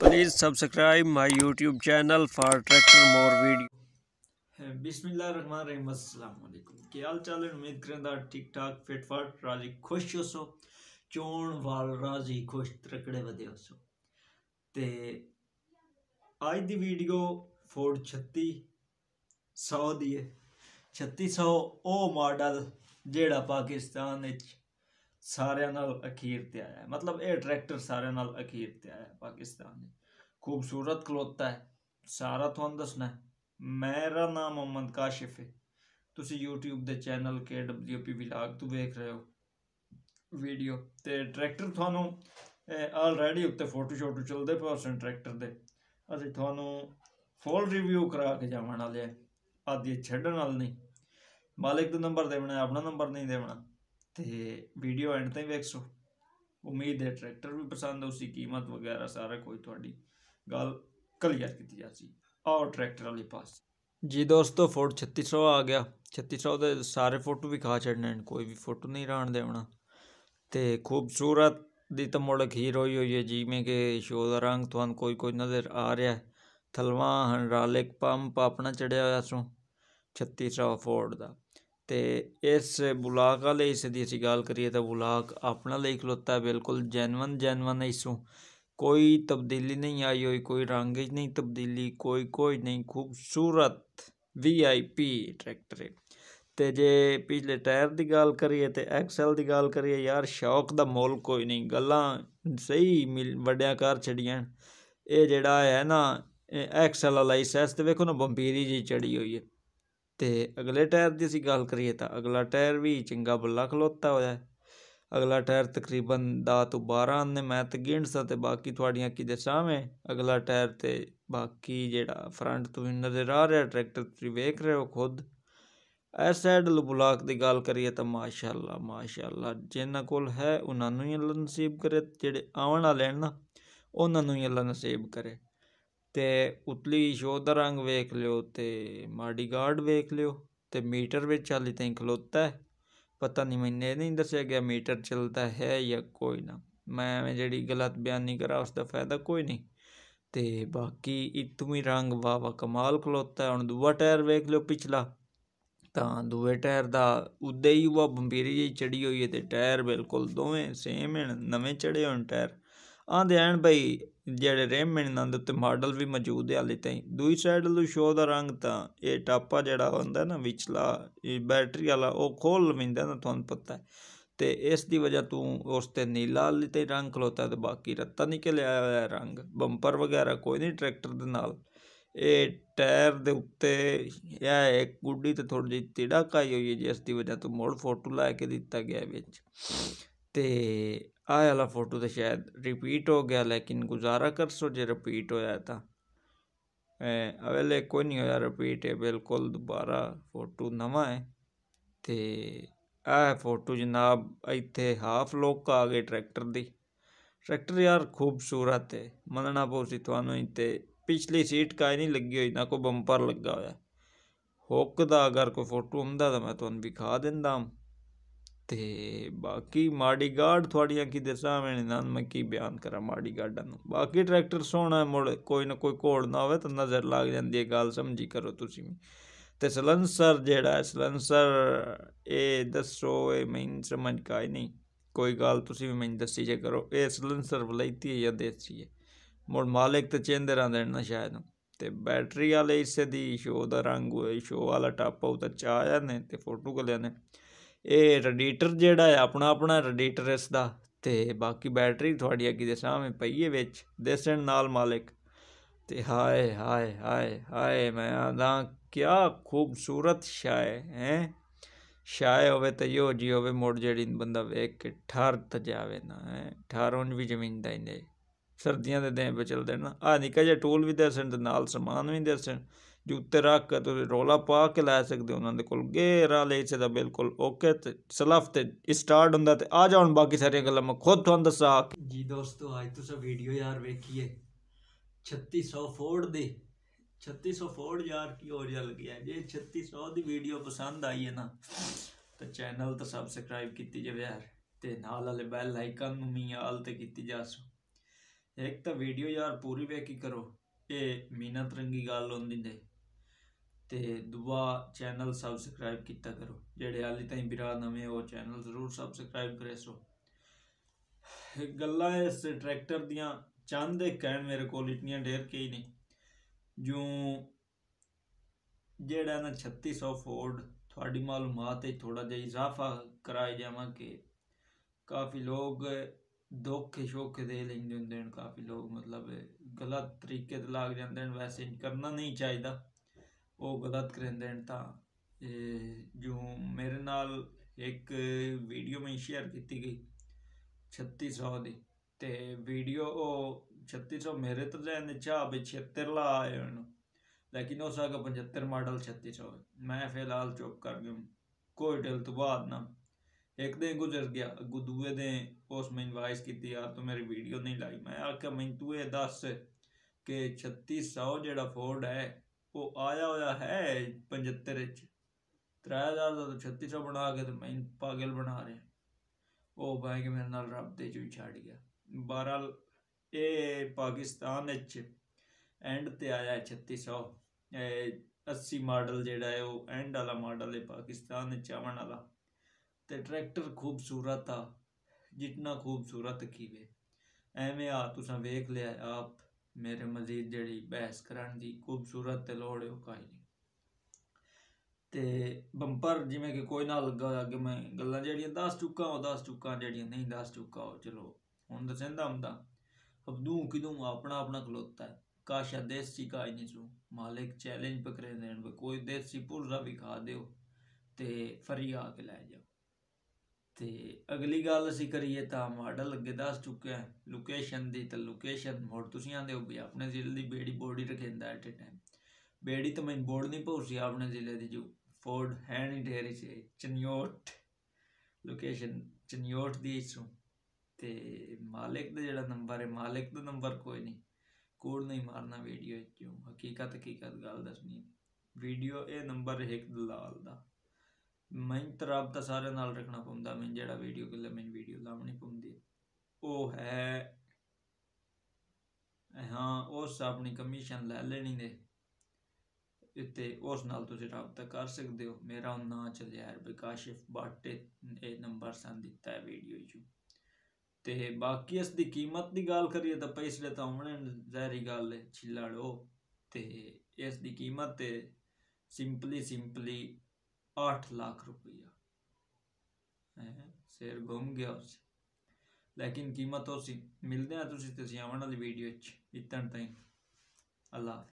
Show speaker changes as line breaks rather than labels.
Please subscribe my YouTube channel channel for tractor more video. ਬਿਸਮਿਲ੍ਲਾਹਿਰਰਹਿਮਾਨਿਰਰਹੀਮ ਅਸਲਾਮ ਅਲੈਕੁਮ ਕੀ ਹਾਲ ਚਾਲ ਹੈ ਉਮੀਦ ਕਰਦਾ ਠੀਕ ਠਾਕ ਫਿਟ ਫਾਟ ਰਾਜੀ ਖੁਸ਼ ਹੋ ਸੋ ਚੋਣ ਵਾਲ ਰਾਜੀ ਖੁਸ਼ ਤਰਕੜੇ ਵਧਿਓ ਸੋ ਤੇ ਅੱਜ ਦੀ ਵੀਡੀਓ ਫੋਰਡ 36 100 ਦੀ ਹੈ 3600 ਉਹ ਮਾਡਲ ਜਿਹੜਾ ਪਾਕਿਸਤਾਨ ਵਿੱਚ ਸਾਰਿਆਂ ਨਾਲ ਅਖੀਰ ਤੇ ਆਇਆ ਮਤਲਬ ਇਹ ਟਰੈਕਟਰ ਸਾਰਿਆਂ ਨਾਲ ਅਖੀਰ ਤੇ ਆਇਆ ਹੈ ਪਾਕਿਸਤਾਨ ਦੇ ਖੂਬਸੂਰਤ ਖਲੋਤਾ ਹੈ ਸਾਰਾ ਤੁਹਾਨੂੰ ਦੱਸਣਾ ਮੇਰਾ ਨਾਮ ਮੁਹੰਮਦ ਕਾਸ਼ਿਫ ਹੈ ਤੁਸੀਂ YouTube ਦੇ ਚੈਨਲ KWP ਵਲੌਗ ਤੋਂ ਵੇਖ ਰਹੇ ਹੋ ਵੀਡੀਓ ਤੇ ਟਰੈਕਟਰ ਤੁਹਾਨੂੰ ਆਲਰੇਡੀ ਉੱਤੇ ਫੋਟੋ ਚਲਦੇ ਚੱਲਦੇ ਪਰਸਨ ਟਰੈਕਟਰ ਦੇ ਅਸੀਂ ਤੁਹਾਨੂੰ ਫੁੱਲ ਰਿਵਿਊ ਕਰਾ ਕੇ ਜਾਵਣ ਵਾਲੇ ਆਦੀ ਛੱਡਣ ਵਾਲ ਨਹੀਂ ਮਾਲਕ ਦਾ ਨੰਬਰ ਦੇਣਾ ਆਪਣਾ ਨੰਬਰ ਨਹੀਂ ਦੇਣਾ ਤੇ ਵੀਡੀਓ ਐਂਡ ਤਾਈਂ ਵੇਖੋ ਉਮੀਦ ਹੈ ਟਰੈਕਟਰ ਵੀ ਪਸੰਦ ਸੀ ਕੀਮਤ ਵਗੈਰਾ ਸਾਰਾ ਕੋਈ ਤੁਹਾਡੀ ਗੱਲ ਕਲੀਅਰ ਕੀਤੀ ਜਾ ਸੀ ਔਰ ਟਰੈਕਟਰ ਵਾਲੀ ਪਾਸ ਜੀ ਦੋਸਤੋ ਫੋਰਡ 3600 ਆ ਗਿਆ 3600 ਦੇ ਸਾਰੇ ਫੋਟੋ ਵੀ ਖਾ ਛੱਡਣੇ ਕੋਈ ਵੀ ਫੋਟੋ ਨਹੀਂ ਰਹਿਣ ਦੇਣਾ ਤੇ ਖੂਬਸੂਰਤ ਦੀ ਤਾਂ ਮੁੜਕ ਖੀਰ ਹੋਈ ਹੋਈ ਹੈ ਜਿਵੇਂ ਕਿ ਸ਼ੋ ਦਾ ਰੰਗ ਤੁਹਾਨੂੰ ਕੋਈ ਕੋਈ ਨਜ਼ਰ ਆ ਰਿਹਾ ਥਲਵਾ ਹਨਰਾਲਿਕ ਪੰਪ ਆਪਣਾ ਚੜਿਆ ਹੋਇਆ ਸੋ 3600 ਫੋਰਡ ਦਾ ਤੇ ਇਸ ਬੁਲਾਕ ਵਾਲੇ ਹਿੱਸੇ ਦੀ ਅਸੀਂ ਗੱਲ ਕਰੀਏ ਤਾਂ ਬੁਲਾਕ ਆਪਣਾ ਲਈ ਖਲੋਤਾ ਬਿਲਕੁਲ ਜੈਨੂਨ ਜੈਨੂਨ ਹਿੱਸੋਂ ਕੋਈ ਤਬਦੀਲੀ ਨਹੀਂ ਆਈ ਹੋਈ ਕੋਈ ਰੰਗ ਨਹੀਂ ਤਬਦੀਲੀ ਕੋਈ ਕੋਈ ਨਹੀਂ ਖੂਬਸੂਰਤ ਵੀਆਈਪੀ ਟਰੈਕਟਰ ਤੇ ਜੇ ਪਿਛਲੇ ਟਾਇਰ ਦੀ ਗੱਲ ਕਰੀਏ ਤੇ ਐਕਸਲ ਦੀ ਗੱਲ ਕਰੀਏ ਯਾਰ ਸ਼ੌਕ ਦਾ ਮੋਲ ਕੋਈ ਨਹੀਂ ਗੱਲਾਂ ਸਹੀ ਵੱਡਿਆਂ ਕਾਰ ਛੜੀਆਂ ਇਹ ਜਿਹੜਾ ਹੈ ਨਾ ਐਕਸਲ ਵਾਲਾ ਇਸ ਤੇ ਵੇਖੋ ਨਾ ਬੰਬੀਰੀ ਜੀ ਚੜੀ ਹੋਈ ਹੈ ਤੇ ਅਗਲੇ ਟਾਇਰ ਦੀ ਅਸੀਂ ਗੱਲ ਕਰੀਏ ਤਾਂ ਅਗਲਾ ਟਾਇਰ ਵੀ ਚੰਗਾ ਬੱਲਾ ਖਲੋਤਾ ਹੋਇਆ ਅਗਲਾ ਟਾਇਰ ਤਕਰੀਬਨ 10 ਤੋਂ 12 ਨੇ ਮੈਂ ਤੇ ਗਿਣ ਸਾਂ ਅਤੇ ਬਾਕੀ ਤੁਹਾਡੀਆਂ ਕਿਤੇ ਸਾਹਵੇਂ ਅਗਲਾ ਟਾਇਰ ਤੇ ਬਾਕੀ ਜਿਹੜਾ ਫਰੰਟ ਤੋਂ ਵੀ ਨਜ਼ਰ ਆ ਰਿਹਾ ਟਰੈਕਟਰ ਤੁਸੀਂ ਵੇਖ ਰਹੇ ਹੋ ਖੁਦ ਐਸ ਸਾਈਡ ਬਲਾਕ ਦੀ ਗੱਲ ਕਰੀਏ ਤਾਂ ਮਾਸ਼ਾਅੱਲਾ ਮਾਸ਼ਾਅੱਲਾ ਜਿੰਨਾਂ ਕੋਲ ਹੈ ਉਹਨਾਂ ਨੂੰ ਹੀ ਅੱਲਾ ਨਸੀਬ ਕਰੇ ਜਿਹੜੇ ਆਉਣ ਵਾਲੇ ਨੇ ਨਾ ਉਹਨਾਂ ਨੂੰ ਹੀ ਅੱਲਾ ਨਸੀਬ ਕਰੇ ਤੇ ਉਤਲੀ ਯਸ਼ੋਧਰਾ ਰੰਗ ਵੇਖ ਲਿਓ ਤੇ ਮਾਡੀ ਗਾਰਡ ਵੇਖ ਲਿਓ ਤੇ ਮੀਟਰ ਵਿੱਚ ਚੱਲੀ ਤਾਂ ਖਲੋਤਾ ਹੈ ਪਤਾ ਨਹੀਂ ਮੈਨੂੰ ਇਹ ਨਹੀਂ ਦੱਸਿਆ ਗਿਆ ਮੀਟਰ ਚਲਦਾ ਹੈ ਜਾਂ ਕੋਈ ਨਾ ਮੈਂ ਐਵੇਂ ਜਿਹੜੀ ਗਲਤ ਬਿਆਨੀ ਕਰਾਂ ਉਸ ਦਾ ਫਾਇਦਾ ਕੋਈ ਨਹੀਂ ਤੇ ਬਾਕੀ ਇਤੋਂ ਹੀ ਰੰਗ ਵਾਵਾ ਕਮਾਲ ਖਲੋਤਾ ਹੁਣ ਦੂਆ ਟਾਇਰ ਵੇਖ ਲਿਓ ਪਿਛਲਾ ਤਾਂ ਦੂਏ ਟਾਇਰ ਦਾ ਉਦੇ ਹੀ ਉਹ ਬੰਬੀਰੀ ਜਿਹੀ ਚੜੀ ਹੋਈ ਹੈ ਤੇ ਟਾਇਰ ਬਿਲਕੁਲ ਦੋਵੇਂ ਸੇਮ ਹਨ ਨਵੇਂ ਚੜੇ ਹੋਣ ਟਾਇਰ ਆਂਦੇ ਆਣ ਭਾਈ ਜਿਹੜੇ ਰੇਮਣ ਨੰਦ ਤੇ ਮਾਡਲ ਵੀ ਮੌਜੂਦ ਹੈ ਹਲੇ ਤਾਈਂ ਦੂਈ ਸਾਈਡ ਨੂੰ ਸ਼ੋ ਦਾ ਰੰਗ ਤਾਂ ਇਹ ਟਾਪਾ ਜਿਹੜਾ ਹੁੰਦਾ ਨਾ ਵਿਚਲਾ ਇਹ ਬੈਟਰੀ ਵਾਲਾ ਉਹ ਖੋਲ ਲਵਿੰਦਾ ਨਾ ਤੁਹਾਨੂੰ ਪਤਾ ਹੈ ਤੇ ਇਸ ਦੀ ਵਜ੍ਹਾ ਤੋਂ ਉਸ ਤੇ ਨੀਲਾ ਤੇ ਰੰਗ ਖਲੋਤਾ ਤੇ ਬਾਕੀ ਰੱਤਾ ਨਿਕਲ ਆਇਆ ਹੋਇਆ ਰੰਗ ਬੰਪਰ ਵਗੈਰਾ ਕੋਈ ਨਹੀਂ ਟਰੈਕਟਰ ਦੇ ਨਾਲ ਇਹ ਟਾਇਰ ਦੇ ਉੱਤੇ ਇਹ ਇੱਕ ਗੁੱਡੀ ਤੇ ਥੋੜੀ ਜਿਹੀ ਟੇੜਾ ਕਾਈ ਹੋਈ ਹੈ ਜਿਸ ਦੀ ਵਜ੍ਹਾ ਤੋਂ ਮੋੜ ਫੋਟੋ ਲਾ ਕੇ ਦਿੱਤਾ ਗਿਆ ਵਿੱਚ ਤੇ ਆਹ ਵਾਲਾ ਫੋਟੋ ਤਾਂ ਸ਼ਾਇਦ ਰਿਪੀਟ ਹੋ ਗਿਆ ਲੇਕਿਨ ਗੁਜ਼ਾਰਾ ਕਰ ਸੋ ਜੇ ਰਿਪੀਟ ਹੋਇਆ ਤਾਂ ਐ ਅਵੇਲੇ ਕੋਈ ਨਹੀਂ ਹੋਇਆ ਰਿਪੀਟ ਹੈ ਬਿਲਕੁਲ ਦੁਬਾਰਾ ਫੋਟੋ ਨਵਾਂ ਹੈ ਤੇ ਆਹ ਫੋਟੋ ਜਨਾਬ ਇੱਥੇ ਹਾਫ ਲੋਕ ਆ ਗਏ ਟਰੈਕਟਰ ਦੀ ਟਰੈਕਟਰ ਯਾਰ ਖੂਬਸੂਰਤ ਹੈ ਮੰਨਣਾ ਪਊਸੀ ਤੁਹਾਨੂੰ ਇੱਥੇ ਪਿਛਲੀ ਸੀਟ ਕਾਇ ਨਹੀਂ ਲੱਗੀ ਹੋਈ ਨਾ ਕੋ ਬੰਪਰ ਲੱਗਾ ਹੋਇਆ ਹੁੱਕ ਦਾ ਅਗਰ ਕੋਈ ਫੋਟੋ ਹੁੰਦਾ ਤਾਂ ਮੈਂ ਤੁਹਾਨੂੰ ਵਿਖਾ ਦਿੰਦਾ ਤੇ ਬਾਕੀ ਮਾੜੀ ਗਾਰਡ ਤੁਹਾਡੀਆਂ ਕੀ ਦਸਾਂ ਵੇਣੇ ਨਾਲ ਮੈਂ ਕੀ ਬਿਆਨ ਕਰਾਂ ਮਾੜੀ ਗਾਰਡਾਂ ਨੂੰ ਬਾਕੀ ਟਰੈਕਟਰ ਸੋਹਣਾ ਮੁੜ ਕੋਈ ਨਾ ਕੋਈ ਘੋੜ ਨਾ ਹੋਵੇ ਤਾਂ ਨਜ਼ਰ ਲੱਗ ਜਾਂਦੀ ਹੈ ਗੱਲ ਸਮਝੀ ਕਰੋ ਤੁਸੀਂ ਵੀ ਤੇ ਸਲੈਂਸਰ ਜਿਹੜਾ ਹੈ ਸਲੈਂਸਰ ਇਹ ਦੱਸੋ ਇਹ ਮੈਂ ਸਮਝ ਕਾ ਹੀ ਨਹੀਂ ਕੋਈ ਗੱਲ ਤੁਸੀਂ ਵੀ ਮੈਨੂੰ ਦੱਸੀ ਜੇ ਕਰੋ ਇਹ ਸਲੈਂਸਰ ਬਲਾਈਤੀ ਹੈ ਜਾਂ ਦੇਸੀ ਹੈ ਮੁੜ ਮਾਲਕ ਤੇ ਚੇਂਦੇ ਰਹਿੰਦੇ ਨਾ ਸ਼ਾਇਦ ਤੇ ਬੈਟਰੀ ਵਾਲੇ ਇਸੇ ਦੀ ਸ਼ੋ ਦਾ ਰੰਗ ਹੋਏ ਸ਼ੋ ਵਾਲਾ ਟਾਪ ਉਹ ਤਾਂ ਚਾਹ ਜਾਂਦੇ ਤੇ ਫੋਟੋ ਕਲਿਆ ਨੇ ਇਹ ਰੈਡੀਟਰ ਜਿਹੜਾ ਹੈ ਆਪਣਾ ਆਪਣਾ ਰੈਡੀਟਰ ਇਸ ਦਾ ਤੇ ਬਾਕੀ ਬੈਟਰੀ ਤੁਹਾਡੀ ਅੱਗੇ ਦੇ ਸਾਹਮਣੇ ਪਈ ਹੈ ਵਿੱਚ ਦੇਸਣ ਨਾਲ ਮਾਲਕ ਤੇ ਹਾਏ ਹਾਏ ਹਾਏ ਹਾਏ ਮੈਂ ਆਦਾ ਕੀ ਖੂਬਸੂਰਤ ਸ਼ਾਇ ਹੈ ਸ਼ਾਇ ਹੋਵੇ ਤੇ ਜੋ ਜੀ ਹੋਵੇ ਮੋੜ ਜਿਹੜੀ ਬੰਦਾ ਵੇਖ ਕੇ ਠਰ ਤ ਜਾਵੇ ਨਾ ਹੈ ਠਾਰੋਂ ਵੀ ਜ਼ਮੀਨ ਦਾ ਹੀ ਨੇ ਸਰਦੀਆਂ ਦੇ ਦਿਨ ਵਿੱਚ ਚਲਦੇ ਨਾ ਆ ਨਿਕਾ ਜਿਹਾ ਟੂਲ ਵੀ ਦੇ ਸੰਦ ਨਾਲ ਸਮਾਨ ਵੀ ਸੰਦ ਜੁੱਤੇ ਰੱਖ ਕੇ ਤੁਸੀਂ ਰੋਲਾ ਪਾ ਕੇ ਲੈ ਸਕਦੇ ਉਹਨਾਂ ਦੇ ਕੋਲ ਗੇਰਾ ਲੈ ਦਾ ਬਿਲਕੁਲ ਓਕੇ ਤੇ ਸਲਫ ਤੇ ਸਟਾਰਟ ਹੁੰਦਾ ਤੇ ਆ ਜਾਣ ਬਾਕੀ ਸਾਰੀਆਂ ਗੱਲਾਂ ਮੈਂ ਖੁਦ ਤੁਹਾਨੂੰ ਦੱਸਾਂ ਜੀ ਦੋਸਤੋ ਅੱਜ ਤੁਸੀਂ ਵੀਡੀਓ ਯਾਰ ਵੇਖੀਏ 3600 ਫੋਰਡ ਦੀ 3600 ਫੋਰਡ ਯਾਰ ਕੀ ਹੋ ਰਿਹਾ ਲੱਗਿਆ ਜੇ 3600 ਦੀ ਵੀਡੀਓ ਪਸੰਦ ਆਈ ਹੈ ਨਾ ਤਾਂ ਚੈਨਲ ਤਾਂ ਸਬਸਕ੍ਰਾਈਬ ਕੀਤੀ ਜਾਵੇ ਯਾਰ ਤੇ ਨਾਲ ਵਾਲੇ ਬੈਲ ਆਈਕਨ ਨੂੰ ਮੀਆਂ ਆਲ ਤੇ ਕੀਤੀ ਜਾਸੋ ਇੱਕ ਤਾਂ ਵੀਡੀਓ ਯਾਰ ਪੂਰੀ ਵੇਖੀ ਕਰੋ ਇਹ ਮਿਹਨਤ ਰੰਗੀ ਗੱਲ ਹੁੰਦੀ ਦੇ ਤੇ ਦੁਆ ਚੈਨਲ ਸਬਸਕ੍ਰਾਈਬ ਕੀਤਾ ਕਰੋ ਜਿਹੜੇ ਹਾਲੇ ਤਾਈਂ ਵੀਰਾ ਨਵੇਂ ਉਹ ਚੈਨਲ ਜ਼ਰੂਰ ਸਬਸਕ੍ਰਾਈਬ ਕਰੇ ਸੋ ਗੱਲਾਂ ਇਸ ਟਰੈਕਟਰ ਦੀਆਂ ਚੰਦ ਦੇ ਕਹਿਣ ਮੇਰੇ ਕੋਲ ਇਤਨੀਆਂ ਢੇਰ ਕੇ ਹੀ ਨੇ ਜੋ ਜਿਹੜਾ ਨਾ 3600 ਫੋਰਡ ਤੁਹਾਡੀ ਮਾਲੂਮਾਤ ਤੇ ਥੋੜਾ ਜਿਹਾ ਇਜ਼ਾਫਾ ਕਰਾਇਆ ਜਾਵਾਂ ਕਿ ਕਾਫੀ ਲੋਕ ਦੁੱਖ ਸ਼ੋਕ ਦੇ ਲੈਂਦੇ ਹੁੰਦੇ ਨੇ ਕਾਫੀ ਲੋਕ ਮਤਲਬ ਗਲਤ ਤਰੀਕੇ ਤੇ ਲਾਗ ਜਾਂਦੇ ਨੇ ਵੈਸੇ ਕਰਨਾ ਨਹੀਂ ਚਾਹੀਦਾ ਉਹ ਗਲਤ ਕਰਦੇ ਨੇ ਤਾਂ ਇਹ ਜੋ ਮੇਰੇ ਨਾਲ ਇੱਕ ਵੀਡੀਓ ਮੈਂ ਸ਼ੇਅਰ ਕੀਤੀ ਗਈ 3600 ਦੀ ਤੇ ਵੀਡੀਓ ਉਹ 3600 ਮੇਰੇ ਤੋਂ ਲੈ ਨਿਚਾ ਬਿਛੇਤਰ ਲਾ ਆਏ ਨੇ ਲੇਕਿਨ ਉਸ ਦਾ 75 ਮਾਡਲ 3600 ਮੈਂ ਫਿਲਹਾਲ ਚੁੱਪ ਕਰ ਗਿਆ ਕੋਈ ਦਿਲ ਤੋਂ ਬਾਅਦ ਨਾ ਇੱਕ ਦਿਨ ਗੁਜ਼ਰ ਗਿਆ ਗੁਦੂਏ ਦੇ ਉਸ ਮੈਨ ਵਾਇਸ ਕੀਤੀ ਯਾਰ ਤੂੰ ਮੇਰੀ ਵੀਡੀਓ ਨਹੀਂ ਲਾਈ ਮੈਂ ਆਖਿਆ ਮੈਂ ਤੂੰ ਇਹ ਦੱਸ ਕਿ 3600 ਜਿਹੜਾ ਫੋਰਡ ਹੈ ਉਹ ਆਇਆ ਹੋਇਆ ਹੈ 75 ਵਿੱਚ 3000 ਦਾ 3600 ਬਣਾ ਕੇ ਤੇ ਮੈਂ ਪਾਗਲ ਬਣਾ ਰਿਹਾ ਉਹ ਬਾਈ ਕਿ ਮੇਰੇ ਨਾਲ ਰੱਬ ਤੇ ਜੂ ਛਾੜ ਗਿਆ ਬਹਰਾਲ ਇਹ ਪਾਕਿਸਤਾਨ ਵਿੱਚ ਐਂਡ ਤੇ ਆਇਆ 3600 80 ਮਾਡਲ ਜਿਹੜਾ ਹੈ ਉਹ ਐਂਡ ਵਾਲਾ ਮਾਡਲ ਹੈ ਪਾਕਿਸਤਾਨ ਦੇ ਚਾਵਣ ਵਾਲਾ ਤੇ ટ્રેક્ટર ખૂબસૂરત આ ਜਿੰਨਾ ਖੂਬਸੂਰਤ ਕੀਵੇ ਐਵੇਂ ਆ ਤੁਸੀਂ ਵੇਖ ਲਿਆ ਆਪ ਮੇਰੇ ਮਜ਼ੀਦ ਜਿਹੜੀ ਬਹਿਸ ਕਰਨ ਦੀ ਖੂਬਸੂਰਤ ਤੇ ਲੋੜ ਹੋ ਕਾਈ ਤੇ ਬੰਪਰ ਜਿਵੇਂ ਕਿ ਕੋਈ ਨਾ ਲੱਗਾ ਅੱਗੇ ਮੈਂ ਗੱਲਾਂ ਜਿਹੜੀਆਂ ਦੱਸ ਚੁੱਕਾ ਹਾਂ ਦੱਸ ਚੁੱਕਾ ਜਿਹੜੀਆਂ ਨਹੀਂ ਦੱਸ ਚੁੱਕਾ ਹਾਂ ਚਲੋ ਹੁਣ ਦਸਿੰਦਾ ਹੁੰਦਾ ਫਬਦੂ ਕਿਦੋਂ ਆਪਣਾ ਆਪਣਾ ਖਲੋਤਾ ਹੈ ਕਾਸ਼ਾ ਦੇਸੀ ਕਾਇ ਨਹੀਂ ਸੂ ਮਾਲਿਕ ਚੈਲੰਜ ਪਕੜੇ ਦੇਣ ਕੋਈ ਦੇਸੀ ਪੁਰਜ਼ਾ ਵੀ ਖਾ ਦਿਓ ਤੇ ਫਰੀ ਆ ਕੇ ਲੈ ਜਾਓ ਤੇ ਅਗਲੀ ਗੱਲ ਅਸੀਂ ਕਰੀਏ ਤਾਂ ਮਾਡਲ ਅੱਗੇ ਦੱਸ ਚੁੱਕਿਆ ਹੈ ਲੋਕੇਸ਼ਨ ਦੀ ਤਾਂ ਲੋਕੇਸ਼ਨ ਹੁਣ ਤੁਸੀਂ ਆਂਦੇ ਹੋ ਵੀ ਆਪਣੇ ਜ਼ਿਲ੍ਹੇ ਦੀ ਬੇੜੀ ਬੋੜੀ ਰਖਿੰਦਾ ਐਟ ਅ ਟਾਈਮ ਬੇੜੀ ਤਾਂ ਮੈਂ ਬੋੜ ਨਹੀਂ ਭੌਸੀ ਆਪਣੇ ਜ਼ਿਲ੍ਹੇ ਦੀ ਜੋ ਫੋਰਡ ਹੈ ਨਹੀਂ ਢੇਰੀ ਚ ਚਨਿਓਟ ਲੋਕੇਸ਼ਨ ਚਨਿਓਟ ਦੀ ਇਸੋਂ ਤੇ ਮਾਲਕ ਦਾ ਜਿਹੜਾ ਨੰਬਰ ਹੈ ਮਾਲਕ ਦਾ ਨੰਬਰ ਕੋਈ ਨਹੀਂ ਕੋਡ ਨਹੀਂ ਮਾਰਨਾ ਵੀਡੀਓ ਕਿਉਂ ਹਕੀਕਤ ਹਕੀਕਤ ਗੱਲ ਦੱਸਣੀ ਵੀਡੀਓ ਇਹ ਨੰਬਰ ਹੈ ਇੱਕ ਦਲਾਲ ਦਾ ਮੈਨੂੰ ਤਾਂ ਰਾਬਤਾ ਸਾਰਿਆਂ ਨਾਲ ਰੱਖਣਾ ਪਉਂਦਾ ਮੈਂ ਜਿਹੜਾ ਵੀਡੀਓ ਕਿਲੇ ਮੈਂ ਵੀਡੀਓ ਲਾਉਣੀ ਹੈ ਉਹ ਹੈ ਹਾਂ ਉਸ ਆਪਣੀ ਕਮਿਸ਼ਨ ਲੈ ਲੈਣੀ ਨੇ ਇੱਥੇ ਉਸ ਨਾਲ ਤੁਸੀਂ ਰابطਾ ਕਰ ਸਕਦੇ ਹੋ ਮੇਰਾ ਨਾਮ ਚਲਿਆ ਹੈ ਕਾਸ਼ਿਫ ਬਾਟੇ ਇਹ ਨੰਬਰ ਸੰ ਦਿੱਤਾ ਹੈ ਵੀਡੀਓ 'ਚ ਤੇ ਬਾਕੀ ਇਸ ਦੀ ਕੀਮਤ ਦੀ ਗੱਲ ਕਰੀਏ ਤਾਂ ਪੈਸੇ ਤਾਂ ਹੁਣੇ ਜ਼ਾਹਰੀ ਗੱਲ ਛਿੱਲਾ ਲੋ ਤੇ ਇਸ ਦੀ ਕੀਮਤ ਤੇ ਸਿੰਪਲੀ ਸਿੰਪਲੀ આઠ લાખ ਰੁਪਈਆ ਸ਼ੇਰ ਗੁੰਮ ਗਿਆ ਉਸ ਲੇਕਿਨ ਕੀਮਤ ਉਸੀ ਮਿਲਦੇ ਆ ਤੁਸੀਂ ਤੁਸੀਂ ਆਉਣ ਵਾਲੀ ਵੀਡੀਓ 'ਚ ਇਤਨ ਤਾਈਂ ਅੱਲਾਹ